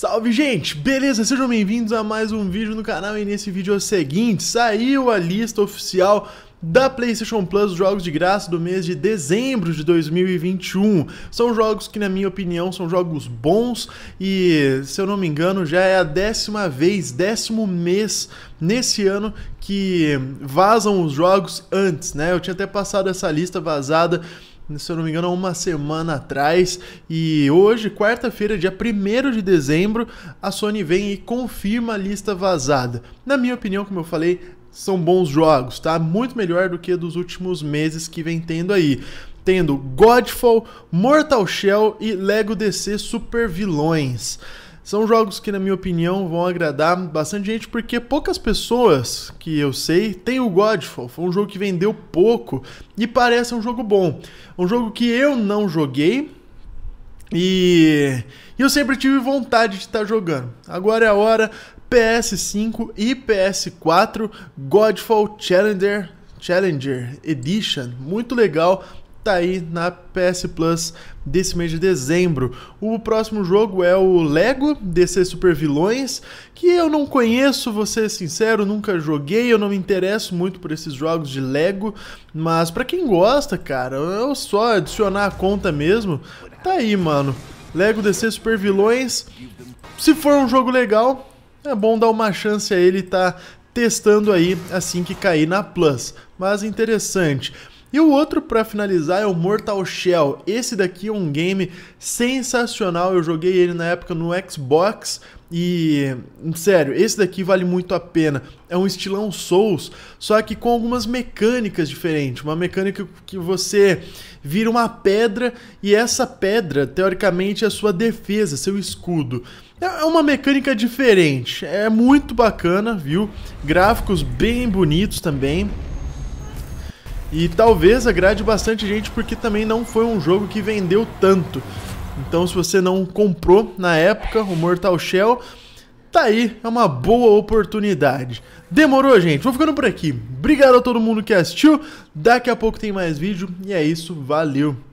Salve gente, beleza? Sejam bem-vindos a mais um vídeo no canal e nesse vídeo é o seguinte, saiu a lista oficial da PlayStation Plus jogos de graça do mês de dezembro de 2021. São jogos que, na minha opinião, são jogos bons e, se eu não me engano, já é a décima vez, décimo mês nesse ano que vazam os jogos antes, né? Eu tinha até passado essa lista vazada se eu não me engano, uma semana atrás. E hoje, quarta-feira, dia 1 de dezembro, a Sony vem e confirma a lista vazada. Na minha opinião, como eu falei, são bons jogos, tá? Muito melhor do que dos últimos meses que vem tendo aí. Tendo Godfall, Mortal Shell e Lego DC Super Vilões. São jogos que, na minha opinião, vão agradar bastante gente, porque poucas pessoas que eu sei têm o Godfall. Foi um jogo que vendeu pouco e parece um jogo bom. Um jogo que eu não joguei e eu sempre tive vontade de estar tá jogando. Agora é a hora. PS5 e PS4 Godfall Challenger Challenger Edition, muito legal, tá aí na PS Plus desse mês de dezembro. O próximo jogo é o Lego DC Super Vilões, que eu não conheço, vou ser sincero, nunca joguei, eu não me interesso muito por esses jogos de Lego, mas para quem gosta, cara, eu só adicionar a conta mesmo, tá aí, mano. Lego DC Super Vilões, se for um jogo legal, é bom dar uma chance a ele tá testando aí assim que cair na Plus. Mas interessante. E o outro para finalizar é o Mortal Shell. Esse daqui é um game sensacional. Eu joguei ele na época no Xbox, e, sério, esse daqui vale muito a pena. É um estilão Souls, só que com algumas mecânicas diferentes. Uma mecânica que você vira uma pedra e essa pedra, teoricamente, é a sua defesa, seu escudo. É, é uma mecânica diferente, é muito bacana, viu? Gráficos bem bonitos também. E talvez agrade bastante gente porque também não foi um jogo que vendeu tanto. Então, se você não comprou na época o Mortal Shell, tá aí, é uma boa oportunidade. Demorou, gente? Vou ficando por aqui. Obrigado a todo mundo que assistiu. Daqui a pouco tem mais vídeo. E é isso, valeu!